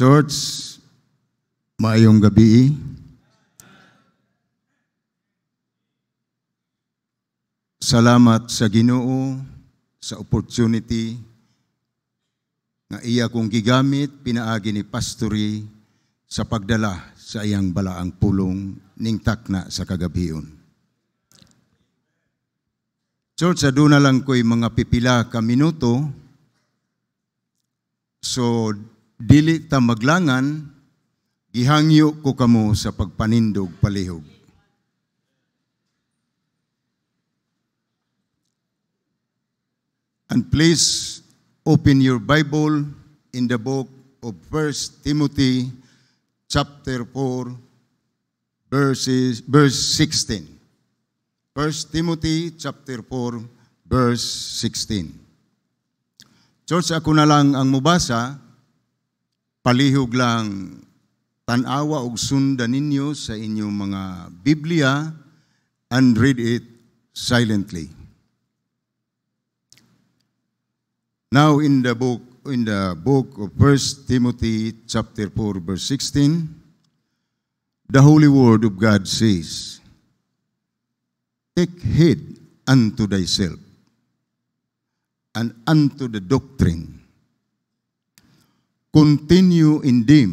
Church, maayong gabi. Salamat sa Ginoo sa opportunity nga iya kong gigamit pinaagi ni pastory sa pagdala sa iyang balaang pulong ning takna sa kagabion. Church, na lang ko'y mga pipila ka minuto. So, dili ta maglangan gihangyo ko kamo sa pagpanindog palihog And please open your Bible in the book of 1 Timothy chapter 4 verses verse 16. 1 Timothy chapter 4 verse 16. Church, ako na lang ang mubasa palihog lang tanawa og sundan ninyo sa inyong mga Biblia and read it silently. Now in the book in the book of 1 Timothy chapter 4 verse 16 the holy word of God says Take heed unto thyself and unto the doctrine continue in them.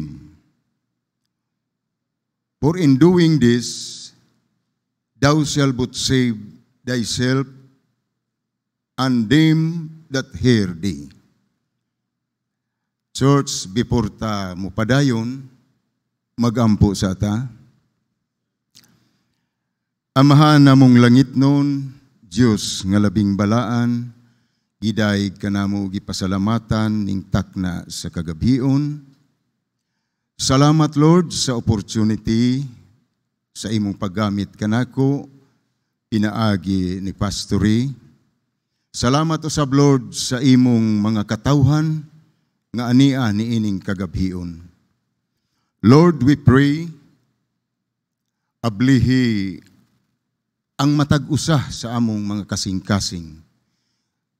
For in doing this, thou shalt but save thyself and them that hear thee. Church, before ta mo padayon, magampo sa ta. Amahan na mong langit noon, Diyos nga labing balaan, Giday kanamo gipasalamatan ning takna sa kagabion. Salamat Lord sa opportunity sa imong paggamit kanako pinaagi ni pastory. Salamat usab Lord sa imong mga katawhan nga ania ni ining kagabhion. Lord, we pray ablihi ang matag-usa sa among mga kasing-kasing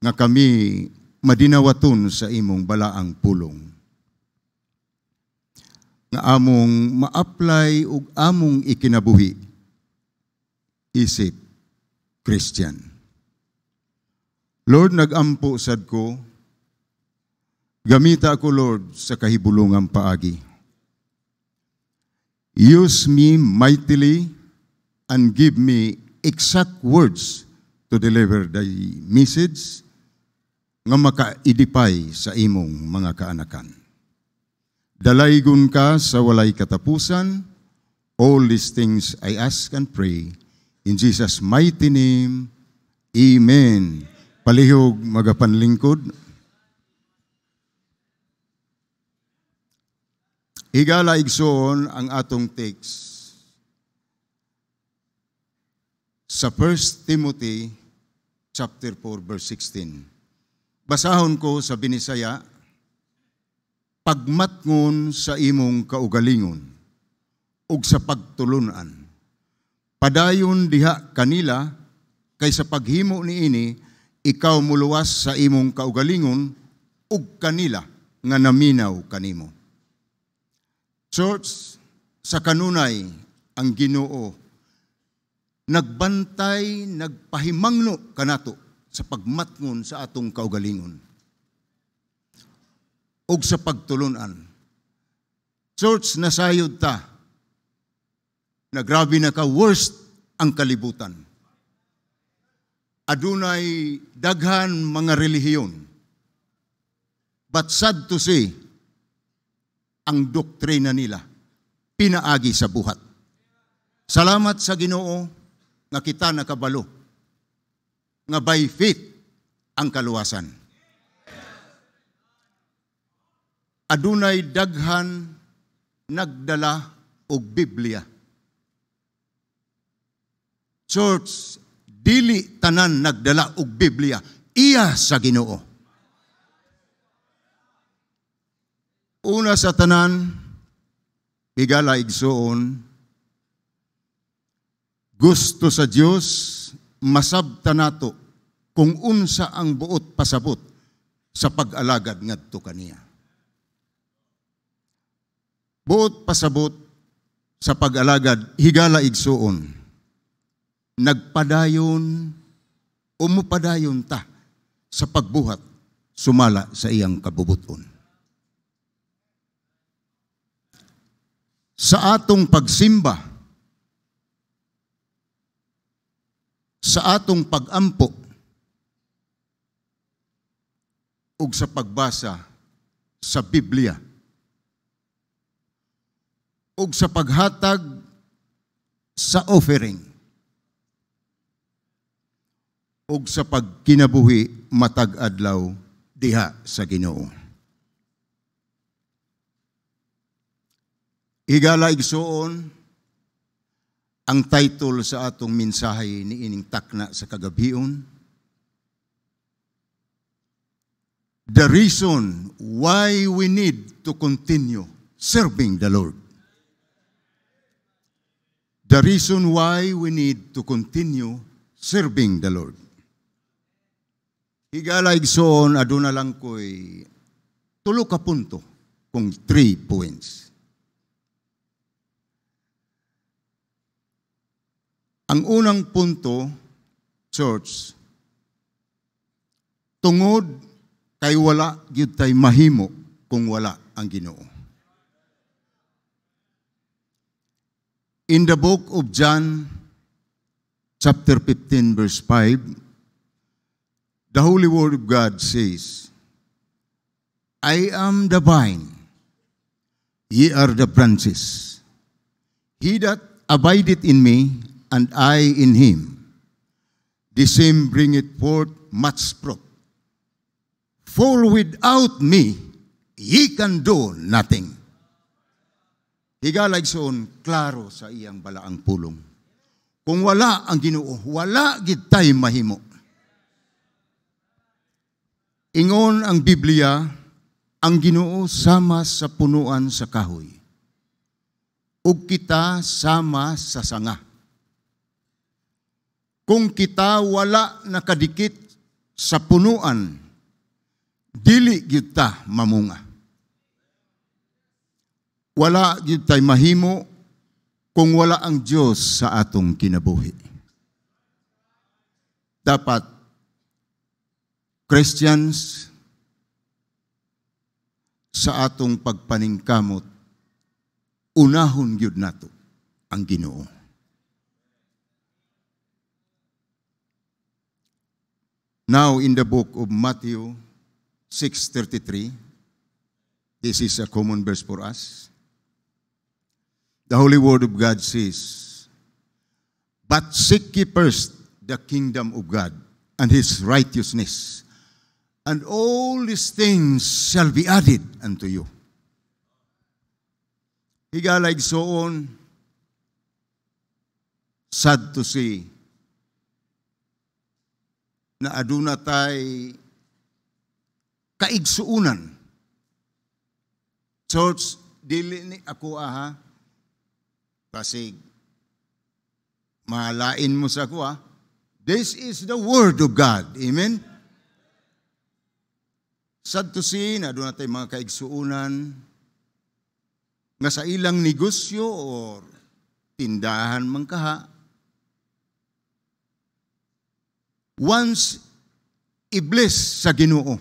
nga kami madinawaton sa imong balaang pulong. Nga among ma-apply ug among ikinabuhi isip Christian. Lord, nagampo sad ko Gamita ako, Lord, sa kahibulungan paagi. Use me mightily and give me exact words to deliver the message nga makaidipay sa imong mga kaanakan. Dalaygon ka sa walay katapusan. All these things I ask and pray in Jesus' mighty name. Amen. Palihog magapanlingkod. Igala igsoon ang atong text sa 1 Timothy chapter 4 verse 16. Basahon ko sa Binisaya, pagmatngon sa imong kaugalingon ug sa pagtulunan. Padayon diha kanila kaysa paghimo niini ikaw muluwas sa imong kaugalingon ug kanila nga naminaw kanimo. Church, sa kanunay ang Ginoo nagbantay, nagpahimangno kanato sa pagmatngon sa atong kaugalingon ug sa pagtulunan. Church, nasayod ta na grabe na ka worst ang kalibutan. Adunay daghan mga relihiyon. But sad to say, ang doktrina nila pinaagi sa buhat. Salamat sa Ginoo nga kita nakabalo nga by faith ang kaluwasan. Adunay daghan nagdala og Biblia. Church, dili tanan nagdala og Biblia iya sa Ginoo. Una sa tanan bigala igsuon gusto sa Dios masabta nato kung unsa ang buot pasabot sa pag-alagad ngadto kaniya. Buot pasabot sa pag-alagad higala igsuon. Nagpadayon umupadayon ta sa pagbuhat sumala sa iyang kabubuton. Sa atong pagsimba sa atong pag pagampo ug sa pagbasa sa Biblia ug sa paghatag sa offering ug sa pagkinabuhi matag adlaw diha sa Ginoo. Higala igsuon ang title sa atong mensahe ni Ining Takna sa kagabion, The Reason Why We Need to Continue Serving the Lord. The reason why we need to continue serving the Lord. Higala igsoon aduna lang ko'y tulo ka punto kung three points. Ang unang punto, church, tungod kay wala gyud tay mahimo kung wala ang Ginoo. In the book of John chapter 15 verse 5, the holy word of God says, I am the vine, ye are the branches. He that abideth in me and I in him. The same bringeth forth much fruit. For without me, ye can do nothing. Higalag soon, klaro sa iyang balaang pulong. Kung wala ang ginoo, wala gid tay mahimo. Ingon ang Biblia, ang ginoo sama sa punuan sa kahoy. Ug kita sama sa sanga kung kita wala nakadikit sa punuan, dili kita mamunga. Wala kita mahimo kung wala ang Dios sa atong kinabuhi. Dapat Christians sa atong pagpaningkamot unahon gyud nato ang Ginoo. Now in the book of Matthew 6:33, this is a common verse for us. The Holy Word of God says, But seek ye first the kingdom of God and his righteousness, and all these things shall be added unto you. like so on sad to see, na aduna tay kaigsuunan. Church, dili ni ako aha, kasi malain mo sa ako ah. This is the Word of God. Amen? Sad to see na doon natin mga kaigsuunan nga sa ilang negosyo or tindahan man kaha, once i sa ginoo.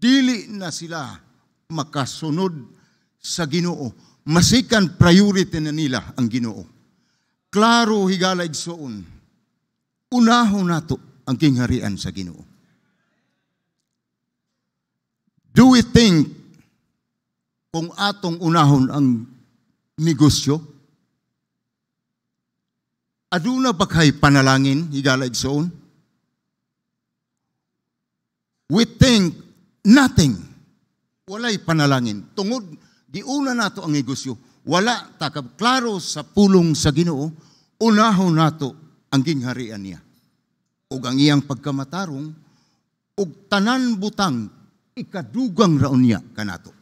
Dili na sila makasunod sa ginoo. Masikan priority na nila ang ginoo. Klaro higala igsoon. Unahon nato ang kingharian sa ginoo. Do we think kung atong unahon ang negosyo? aduna pa kay panalangin, higala igsoon? We think nothing. Walay panalangin. Tungod, di una nato ang negosyo. Wala takab klaro sa pulong sa ginoo, unahon nato ang gingharian niya. Ug ang iyang pagkamatarong, ug tanan butang, ikadugang raon niya kanato.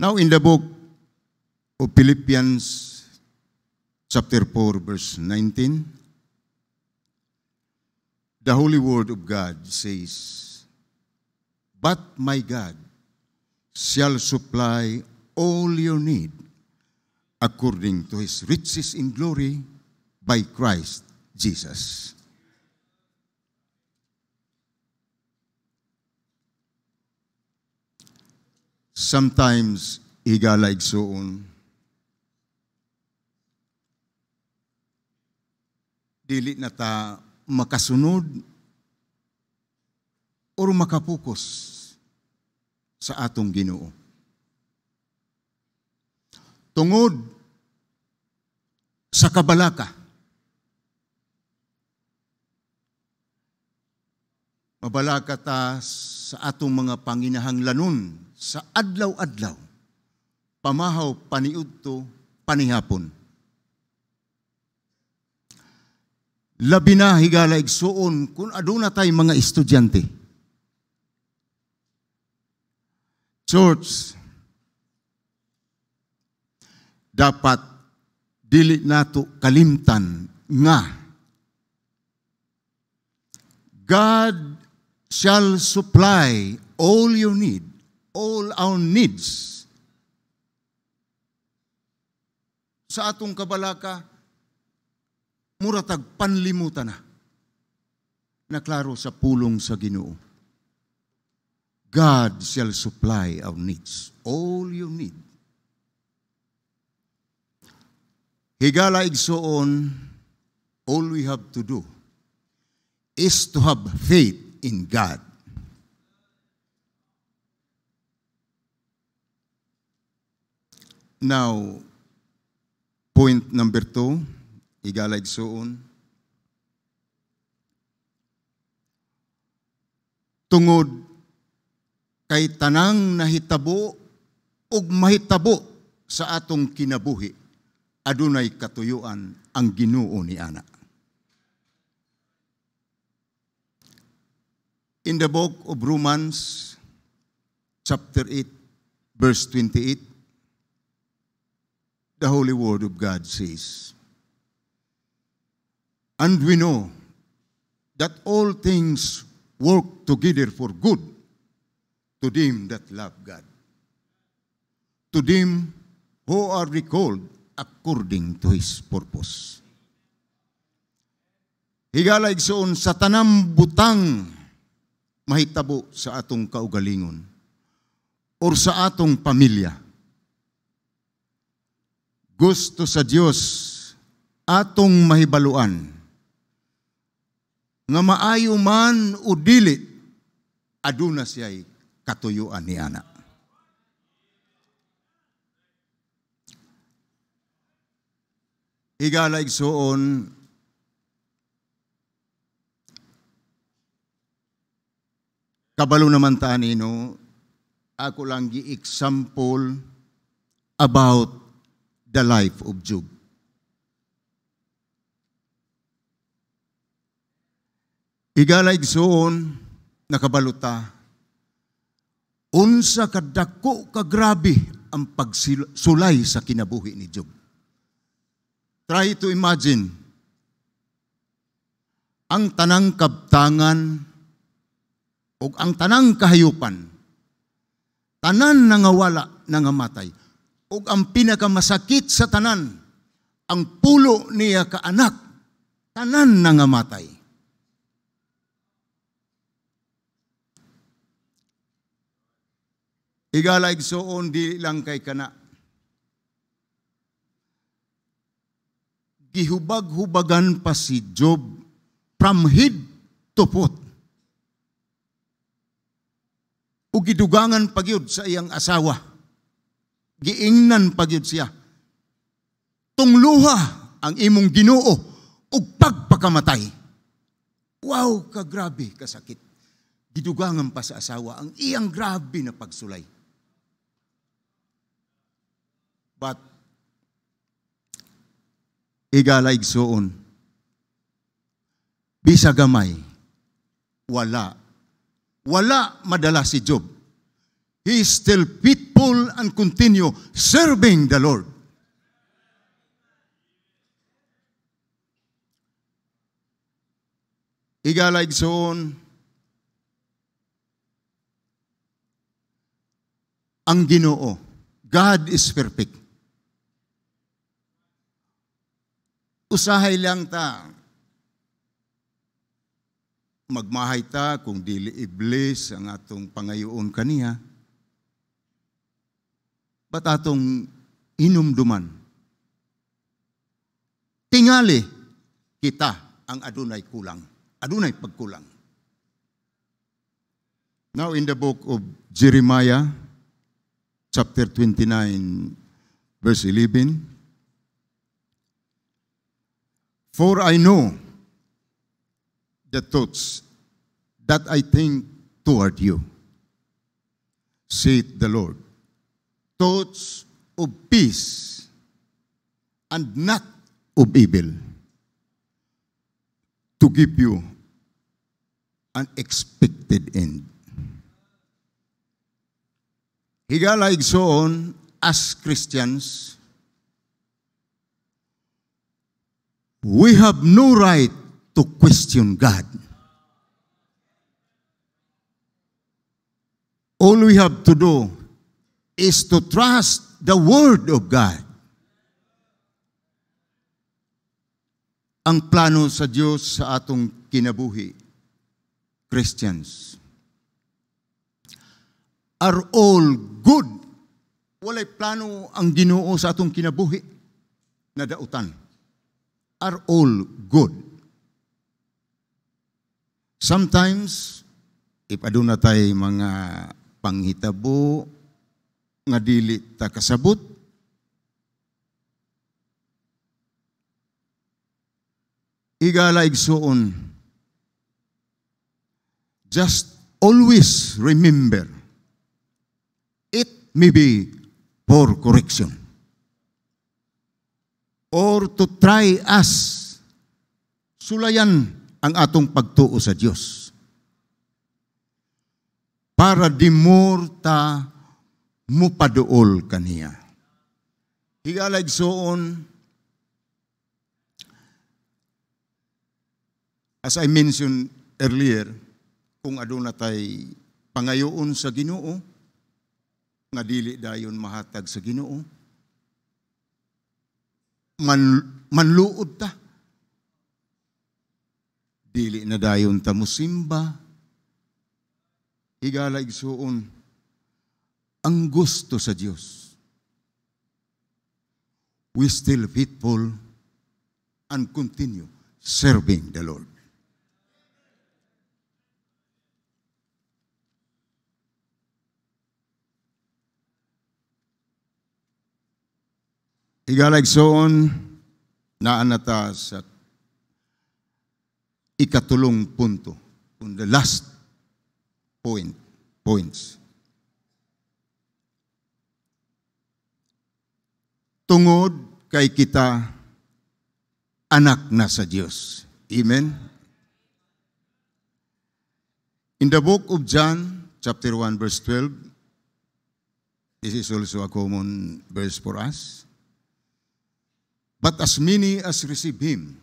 Now in the book o Philippians chapter 4 verse 19 The holy word of God says But my God shall supply all your need according to his riches in glory by Christ Jesus Sometimes higa like soon dili na ta makasunod or makapokus sa atong ginoo. Tungod sa kabalaka, mabalaka ta sa atong mga panginahang lanun sa adlaw-adlaw, pamahaw paniudto panihapon. labi na higala igsuon kung aduna tay mga estudyante. Church, dapat dili nato kalimtan nga God shall supply all you need, all our needs. Sa atong kabalaka, muratag panlimutan na. Naklaro sa pulong sa ginoo. God shall supply our needs, all you need. Higala igsoon, all we have to do is to have faith in God. Now, point number two, Igalay suon. Tungod kay tanang nahitabo ug mahitabo sa atong kinabuhi adunay katuyuan ang Ginoo ni ana. In the book of Romans chapter 8 verse 28 the holy word of God says And we know that all things work together for good to them that love God, to them who are recalled according to His purpose. Higala igsoon sa tanam butang mahitabo sa atong kaugalingon or sa atong pamilya. Gusto sa Dios atong mahibaluan nga maayo man o dili, aduna siya'y katuyuan ni anak. higala igsuon kabalo naman tani no, ako lang gi example about the life of Job Igala igsoon, nakabaluta. Unsa kadako kagrabe ang pagsulay sa kinabuhi ni Job. Try to imagine. Ang tanang kabtangan o ang tanang kahayupan, tanan nangawala, nangamatay, o ang pinakamasakit sa tanan, ang pulo niya kaanak, tanan nangamatay. Igala igsuon di lang kay kana. Gihubag-hubagan pa si Job from head to foot. O gidugangan pagyod sa iyang asawa. Giingnan pagyod siya. Tungluha ang imong ginoo o pagpakamatay. Wow, kagrabe kasakit. Gidugangan pa sa asawa ang iyang grabe na pagsulay. But, igala igsuon. Bisa gamay, wala. Wala madala si Job. He is still faithful and continue serving the Lord. Igala igsuon, ang ginoo. God is perfect. usahay lang ta. Magmahay ta kung dili iblis ang atong pangayoon kaniya. Ba't atong inumduman? Tingali kita ang adunay kulang. Adunay pagkulang. Now in the book of Jeremiah, chapter 29, verse 11, For I know the thoughts that I think toward you, saith the Lord. Thoughts of peace and not of evil, to give you an expected end. Higala igsoon as Christians, We have no right to question God. All we have to do is to trust the Word of God. Ang plano sa Diyos sa atong kinabuhi, Christians, are all good. Walay plano ang ginoo sa atong kinabuhi na dautan are all good. Sometimes, if aduna tay mga panghitabo nga dili ta kasabot, igala igsoon, Just always remember, it may be for correction or to try us. Sulayan ang atong pagtuo sa Dios. Para dimurta mo paduol kaniya. Higalag soon, as I mentioned earlier, kung aduna tay pangayoon sa Ginoo, nga dili dayon mahatag sa Ginoo, man, manluod ta. Dili na dayon ta musimba. Igala igsuon ang gusto sa Dios. We still faithful and continue serving the Lord. Igaligsoon na anata sa ikatulong punto. On the last point, points. Tungod kay kita anak na sa Diyos. Amen? In the book of John, chapter 1, verse 12, this is also a common verse for us. But as many as receive Him,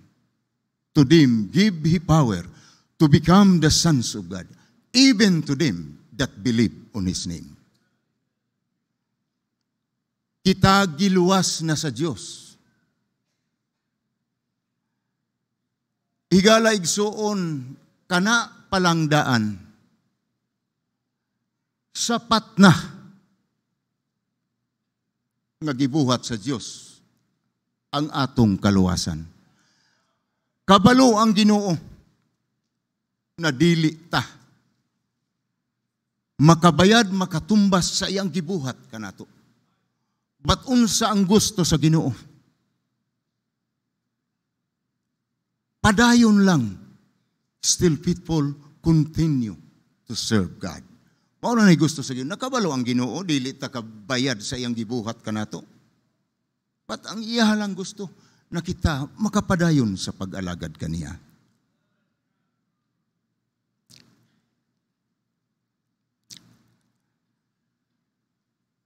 to them give He power to become the sons of God, even to them that believe on His name. Kita giluwas na sa Diyos. Higala igsuon kana palangdaan. Sapat na nga gibuhat sa Diyos ang atong kaluwasan. Kabalo ang ginoo na dili ta. Makabayad, makatumbas sa iyang gibuhat kanato. But unsa ang gusto sa ginoo? Padayon lang. Still faithful, continue to serve God. Mao na gusto sa ginoo. Nakabalo ang ginoo, dili ta kabayad sa iyang gibuhat kanato pat ang iya lang gusto na kita makapadayon sa pag-alagad kaniya.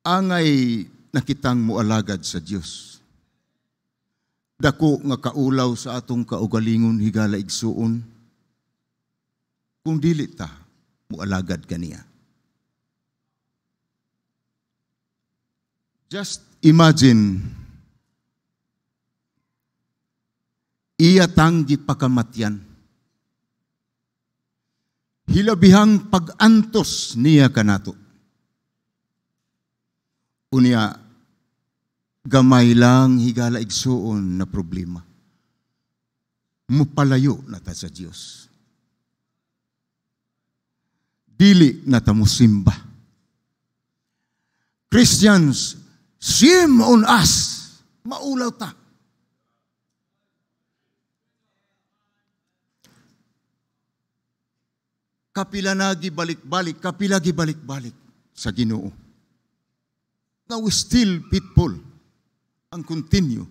Angay nakitang mo alagad sa Dios. Dako nga kaulaw sa atong kaugalingon higala igsuon. Kung dili ta mualagad kaniya. Just imagine iyatang gitpakamatyan. Hilabihang pag-antos niya kanato. Unya, gamay lang higala igsuon na problema. Mupalayo na ta sa Diyos. Dili na ta musimba. Christians, shame on us. Maulaw ta kapila na gibalik-balik, kapila gibalik-balik sa Ginoo. Now still people ang continue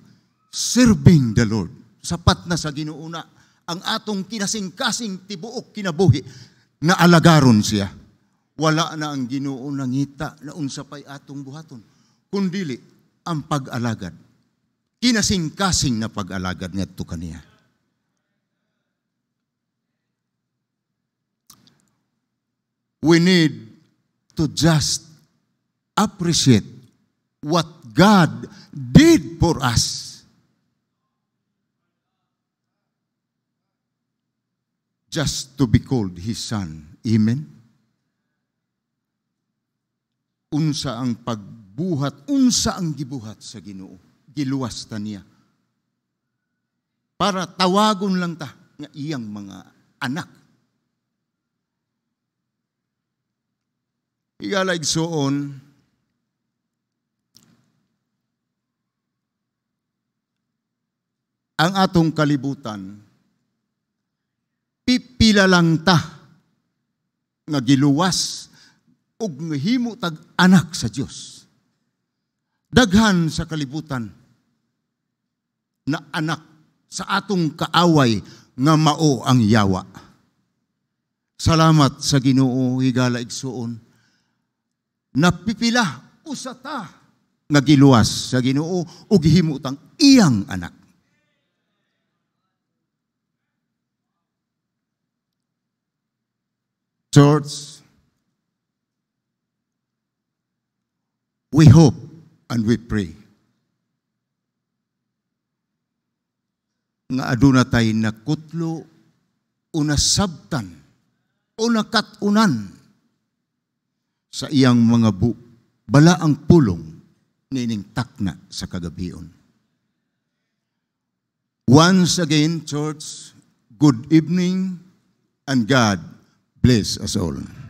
serving the Lord. Sapat na sa Ginoo na ang atong kinasing-kasing tibuok kinabuhi na alagaron siya. Wala na ang Ginoo nangita na unsa pay atong buhaton, kundili ang pag-alagad. Kinasing-kasing na pag-alagad ngadto kaniya. we need to just appreciate what God did for us. Just to be called His Son. Amen? Unsa ang pagbuhat, unsa ang gibuhat sa ginoo. Giluwas ta niya. Para tawagon lang ta nga iyang mga anak Higala igsuon, ang atong kalibutan, pipila lang ta nga giluwas ug himo tag anak sa Dios. Daghan sa kalibutan na anak sa atong kaaway nga mao ang yawa. Salamat sa Ginoo higala igsuon napipila usata nga giluwas sa Ginoo ug gihimutang iyang anak. Church, we hope and we pray nga aduna tay nakutlo una sabtan una katunan sa iyang mga bu bala ang pulong nining takna sa kagabion. Once again, church, good evening and God bless us all.